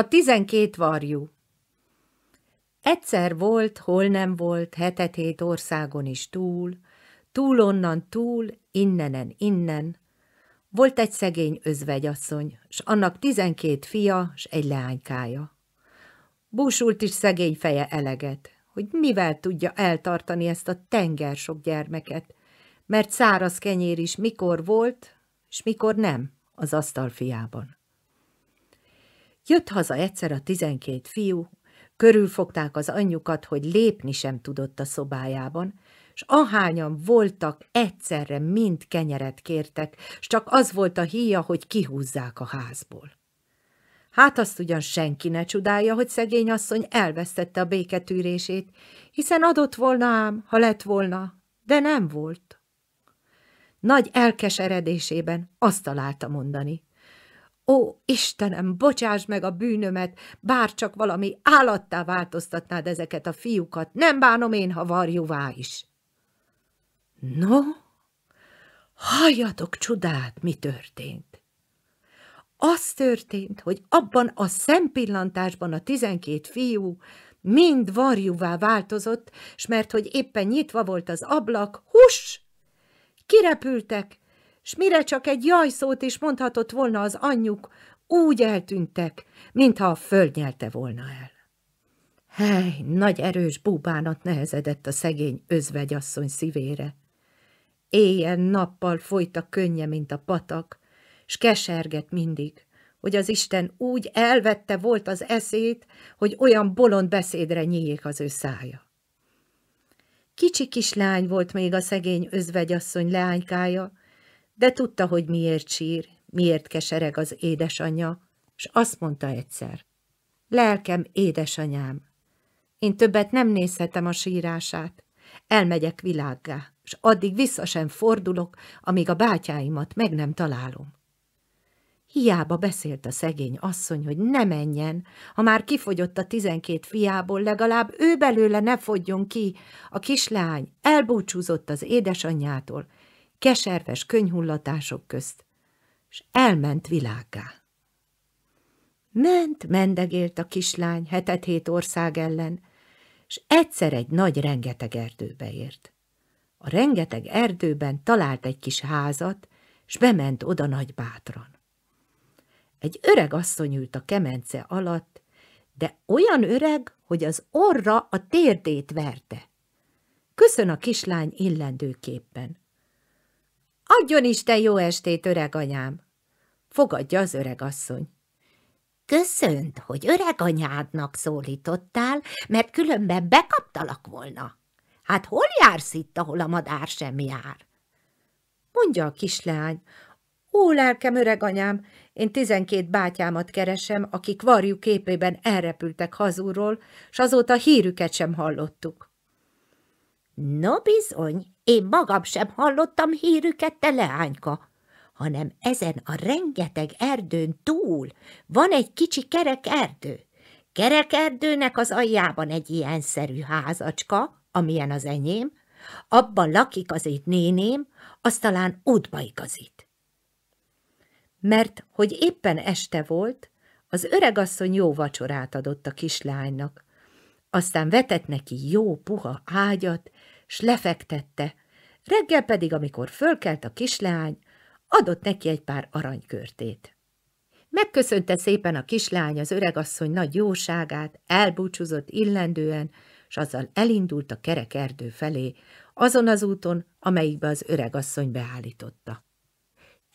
A tizenkét varjú Egyszer volt, hol nem volt, hetetét országon is túl, túl onnan túl, innenen innen. Volt egy szegény özvegyasszony, s annak tizenkét fia, s egy leánykája. Búsult is szegény feje eleget, hogy mivel tudja eltartani ezt a tenger sok gyermeket, mert száraz kenyér is mikor volt, s mikor nem az asztal fiában. Jött haza egyszer a tizenkét fiú, körülfogták az anyjukat, hogy lépni sem tudott a szobájában, s ahányan voltak, egyszerre mind kenyeret kértek, s csak az volt a híja, hogy kihúzzák a házból. Hát azt ugyan senki ne csodálja, hogy szegény asszony elvesztette a béketűrését, hiszen adott volna ám, ha lett volna, de nem volt. Nagy elkeseredésében azt találta mondani. Ó, Istenem, bocsáss meg a bűnömet, bár csak valami állattá változtatnád ezeket a fiúkat, nem bánom én, ha varjúvá is. No, halljatok csodát, mi történt. Az történt, hogy abban a szempillantásban a tizenkét fiú mind varjúvá változott, s mert hogy éppen nyitva volt az ablak, hus! Kirepültek, s mire csak egy jajszót is mondhatott volna az anyjuk, úgy eltűntek, mintha a föld nyelte volna el. Hely, nagy erős búbánat nehezedett a szegény özvegyasszony szívére. Éjjel-nappal folyt a könnye, mint a patak, s keserget mindig, hogy az Isten úgy elvette volt az eszét, hogy olyan bolond beszédre nyíljék az ő szája. Kicsi kislány volt még a szegény özvegyasszony leánykája, de tudta, hogy miért sír, miért kesereg az édesanyja, s azt mondta egyszer, lelkem, édesanyám, én többet nem nézhetem a sírását, elmegyek világgá, s addig vissza sem fordulok, amíg a bátyáimat meg nem találom. Hiába beszélt a szegény asszony, hogy ne menjen, ha már kifogyott a tizenkét fiából, legalább ő belőle ne fogjon ki. A kislány elbúcsúzott az édesanyjától, keserves könyhullatások közt, és elment világá. Ment, mendegélt a kislány hetet-hét ország ellen, és egyszer egy nagy rengeteg erdőbe ért. A rengeteg erdőben talált egy kis házat, s bement oda nagy bátran. Egy öreg asszony ült a kemence alatt, de olyan öreg, hogy az orra a térdét verte. Köszön a kislány illendőképpen. Adjon Isten jó estét, öreg anyám! Fogadja az öreg asszony. Köszönt, hogy öreg anyádnak szólítottál, mert különben bekaptalak volna. Hát hol jársz itt, ahol a madár sem jár? Mondja a kislány. Ó, lelkem, öreg anyám, én tizenkét bátyámat keresem, akik varjú képében elrepültek hazúról, s azóta hírüket sem hallottuk. No bizony, én magam sem hallottam hírüket, te leányka, hanem ezen a rengeteg erdőn túl van egy kicsi kerek erdő. Kerek erdőnek az aljában egy ilyen szerű házacska, amilyen az enyém, abban lakik az itt néném, az talán útba igazít. Mert hogy éppen este volt, az öregasszony jó vacsorát adott a kislánynak, aztán vetett neki jó, puha ágyat, s lefektette, reggel pedig, amikor fölkelt a kisleány, adott neki egy pár aranykörtét. Megköszönte szépen a kislány az öregasszony nagy jóságát, elbúcsúzott illendően, s azzal elindult a kerek erdő felé, azon az úton, amelyikbe az öregasszony beállította.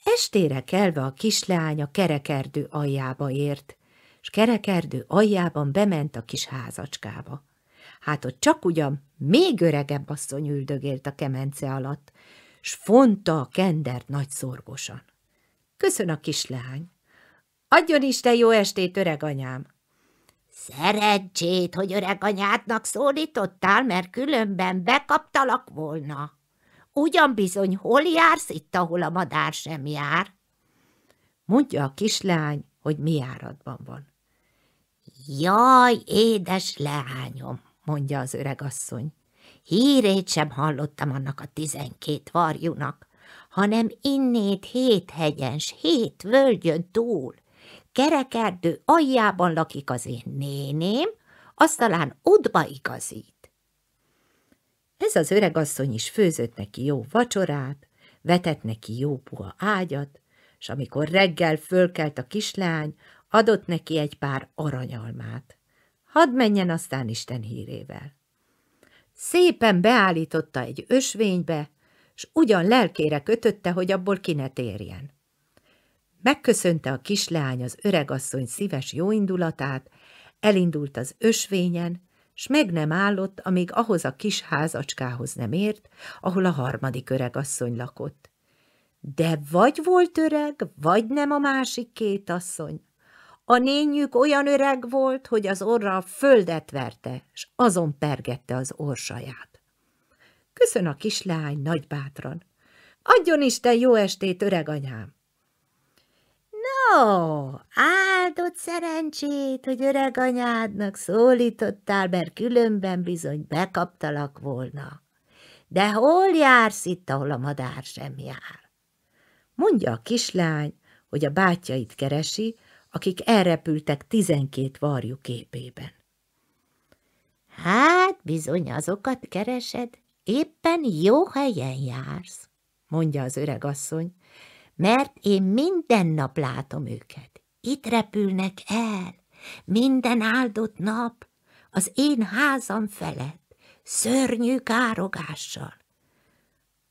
Estére kelve a kislány a kerekerdő aljába ért, s kerekerdő aljában bement a kis házacskába. Hát ott csak ugyan még öregebb asszony üldögélt a kemence alatt, s fonta a kendert nagy szorgosan. Köszön a kislány! Adjon Isten jó estét, öreg anyám! Szerencsét, hogy öreg anyádnak szólítottál, mert különben bekaptalak volna. Ugyan bizony, hol jársz itt, ahol a madár sem jár? Mondja a kislány, hogy mi járatban van. Jaj, édes leányom, mondja az öregasszony. Hírét sem hallottam annak a tizenkét varjúnak, hanem innét hét hegyen, s hét völgyön túl. Kerekerdő aljában lakik az én néném, azt talán udba igazít. Ez az öregasszony is főzött neki jó vacsorát, vetett neki jó puha ágyat, és amikor reggel fölkelt a kislány, adott neki egy pár aranyalmát. Hadd menjen aztán Isten hírével. Szépen beállította egy ösvénybe, s ugyan lelkére kötötte, hogy abból ki ne térjen. Megköszönte a kisleány az öregasszony szíves jóindulatát, elindult az ösvényen, s meg nem állott, amíg ahhoz a kis házacskához nem ért, ahol a harmadik öregasszony lakott. De vagy volt öreg, vagy nem a másik két asszony. A nényük olyan öreg volt, hogy az orra a földet verte, s azon pergette az orsaját. Köszön a kislány bátran. Adjon Isten jó estét, öreg anyám! No, áldott szerencsét, hogy öreg anyádnak szólítottál, mert különben bizony bekaptalak volna. De hol jársz itt, ahol a madár sem jár? Mondja a kislány, hogy a bátyjait keresi, akik elrepültek tizenkét varjú képében. Hát bizony azokat keresed, éppen jó helyen jársz, mondja az öreg asszony, mert én minden nap látom őket. Itt repülnek el, minden áldott nap, az én házam felett, szörnyű károgással.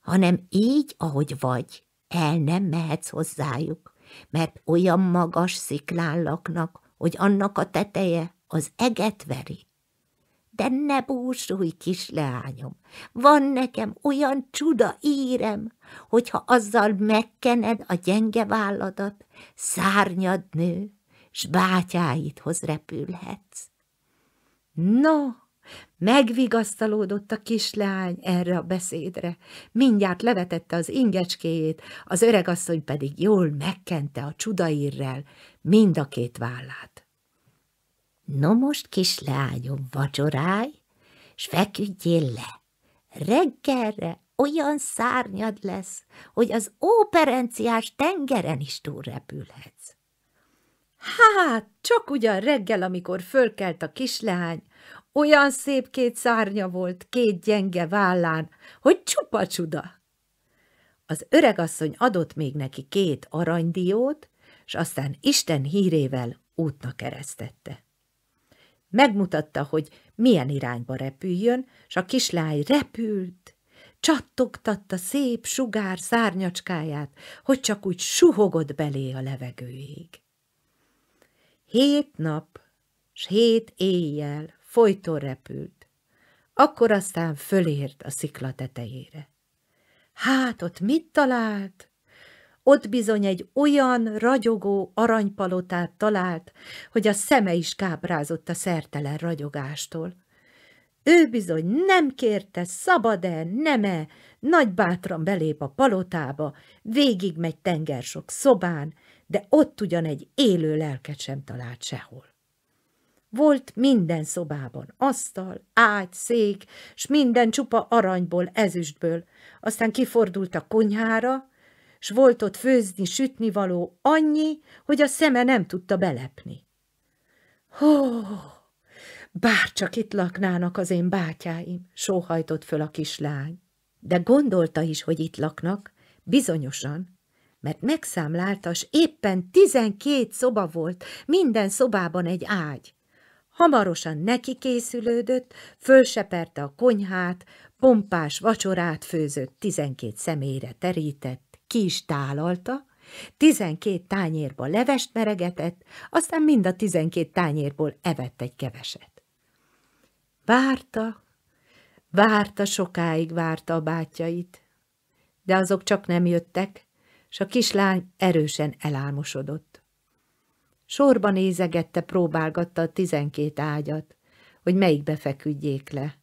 Hanem így, ahogy vagy, el nem mehetsz hozzájuk mert olyan magas sziklán laknak, hogy annak a teteje az eget veri. De ne búsulj, kis leányom, van nekem olyan csuda írem, hogyha azzal megkened a gyenge válladat, szárnyad nő, s bátyáidhoz repülhetsz. No, Megvigasztalódott a kisleány erre a beszédre, mindjárt levetette az ingecskéjét, az öregasszony pedig jól megkente a csudaírrel mind a két vállát. No most, kisleányom, vacsorálj, s feküdjél le. Reggelre olyan szárnyad lesz, hogy az óperenciás tengeren is túlrepülhetsz. Hát, csak ugyan reggel, amikor fölkelt a kisleány, olyan szép két szárnya volt két gyenge vállán, hogy csupa csuda. Az öregasszony adott még neki két aranydiót, s aztán Isten hírével útnak keresztette. Megmutatta, hogy milyen irányba repüljön, s a kislány repült, csattogtatta szép sugár szárnyacskáját, hogy csak úgy suhogott belé a levegőig. Hét nap s hét éjjel folyton repült. Akkor aztán fölért a szikla tetejére. Hát ott mit talált? Ott bizony egy olyan ragyogó aranypalotát talált, hogy a szeme is káprázott a szertelen ragyogástól. Ő bizony nem kérte, szabad-e, nem-e, bátran belép a palotába, megy tenger sok szobán, de ott ugyan egy élő lelket sem talált sehol. Volt minden szobában, asztal, ágy, szék, s minden csupa aranyból, ezüstből. Aztán kifordult a konyhára, s volt ott főzni, sütni való annyi, hogy a szeme nem tudta belepni. Hó, bárcsak itt laknának az én bátyáim, sóhajtott föl a kislány. De gondolta is, hogy itt laknak, bizonyosan, mert megszámláltas éppen tizenkét szoba volt, minden szobában egy ágy. Hamarosan neki készülődött, fölseperte a konyhát, pompás vacsorát főzött, tizenkét személyre terített, ki is tálalta, tizenkét tányérba levest meregetett, aztán mind a tizenkét tányérból evett egy keveset. Várta, várta, sokáig várta a bátyjait, de azok csak nem jöttek, s a kislány erősen elálmosodott. Sorba nézegette, próbálgatta a tizenkét ágyat, hogy melyikbe feküdjék le.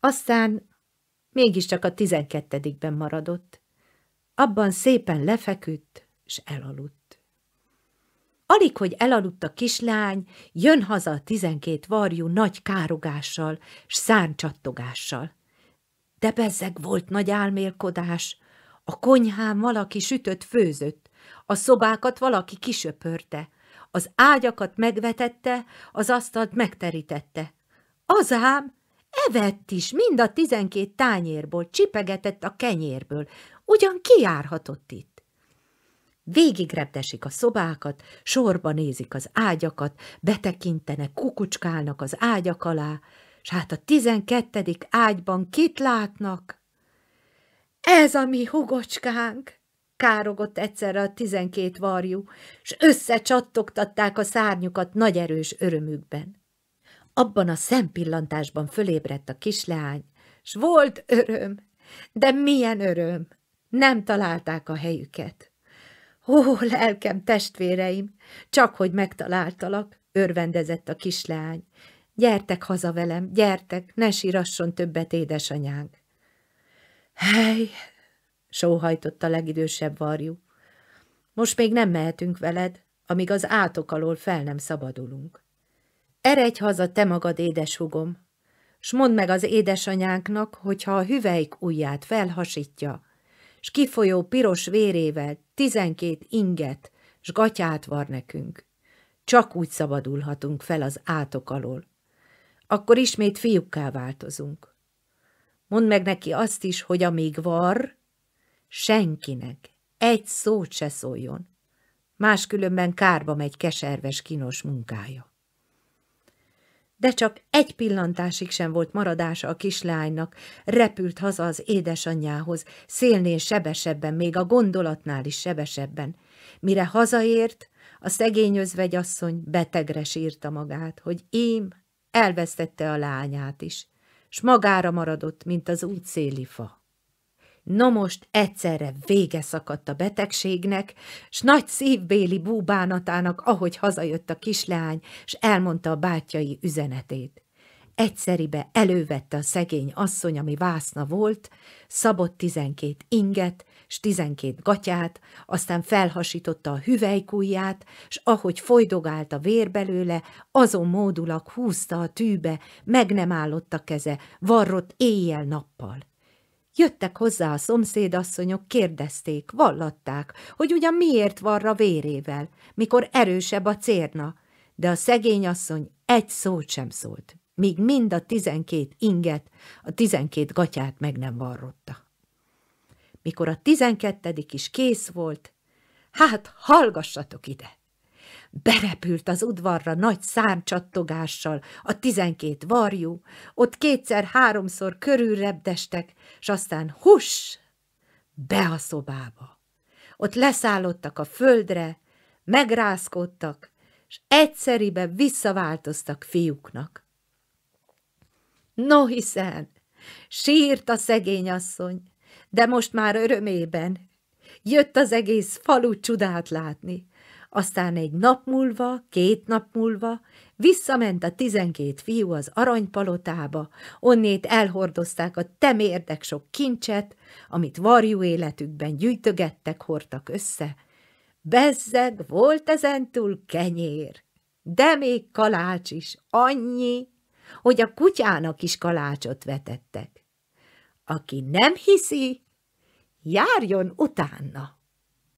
Aztán mégiscsak a tizenkettedikben maradott. Abban szépen lefeküdt, és elaludt. Alig, hogy elaludt a kislány, jön haza a tizenkét varjú nagy károgással s száncsattogással. De bezzeg volt nagy álmélkodás, a konyhán valaki sütött-főzött, a szobákat valaki kisöpörte, az ágyakat megvetette, az asztalt megterítette. Az ám, evett is mind a tizenkét tányérból, csipegetett a kenyérből, ugyan kiárhatott itt. Végig repdesik a szobákat, sorba nézik az ágyakat, betekintenek, kukucskálnak az ágyak alá, s hát a tizenkettedik ágyban kit látnak? Ez a mi hugocskánk! károgott egyszerre a tizenkét varjú, s összecsattogtatták a szárnyukat nagy erős örömükben. Abban a szempillantásban fölébredt a kisleány, s volt öröm, de milyen öröm! Nem találták a helyüket. Ó, lelkem, testvéreim, csak hogy megtaláltalak, örvendezett a kisleány. Gyertek haza velem, gyertek, ne sírasson többet édesanyánk. Hely, sóhajtott a legidősebb varjú. Most még nem mehetünk veled, amíg az átok alól fel nem szabadulunk. Eredj haza te magad, édes hugom, s mondd meg az édesanyánknak, hogyha a hüvelyk ujját felhasítja, s kifolyó piros vérével tizenkét inget, s gatyát var nekünk. Csak úgy szabadulhatunk fel az átok alól. Akkor ismét fiúkká változunk. Mondd meg neki azt is, hogy amíg var, senkinek egy szót se szóljon, máskülönben kárba megy keserves kínos munkája. De csak egy pillantásig sem volt maradása a kislánynak, repült haza az édesanyjához, szélnél sebesebben, még a gondolatnál is sebesebben. Mire hazaért, a szegény özvegyasszony betegre sírta magát, hogy ím, elvesztette a lányát is, s magára maradott, mint az útszéli fa. Na most egyszerre vége szakadt a betegségnek, s nagy szívbéli búbánatának, ahogy hazajött a kisleány, s elmondta a bátyai üzenetét. Egyszeribe elővette a szegény asszony, ami vászna volt, szabott tizenkét inget, s tizenkét gatyát, aztán felhasította a hüvelykujját, s ahogy folydogált a vér belőle, azon módulak húzta a tűbe, meg nem állott a keze, varrott éjjel-nappal. Jöttek hozzá a szomszédasszonyok, kérdezték, vallatták, hogy ugyan miért varra vérével, mikor erősebb a cérna, de a szegény asszony egy szót sem szólt, míg mind a tizenkét inget, a tizenkét gatyát meg nem varrotta. Mikor a tizenkettedik is kész volt, hát hallgassatok ide! Berepült az udvarra nagy szárcsattogással, a tizenkét varjú, ott kétszer-háromszor körülrebdestek, s aztán hus! Be a szobába. Ott leszállottak a földre, megrázkodtak, s egyszeribe visszaváltoztak fiúknak. No hiszen, sírt a szegény asszony, de most már örömében. Jött az egész falu csodát látni, aztán egy nap múlva, két nap múlva visszament a tizenkét fiú az aranypalotába, onnét elhordozták a temérdek sok kincset, amit varjú életükben gyűjtögettek, hordtak össze. Bezzeg volt ezentúl kenyér, de még kalács is annyi, hogy a kutyának is kalácsot vetettek. Aki nem hiszi, járjon utána.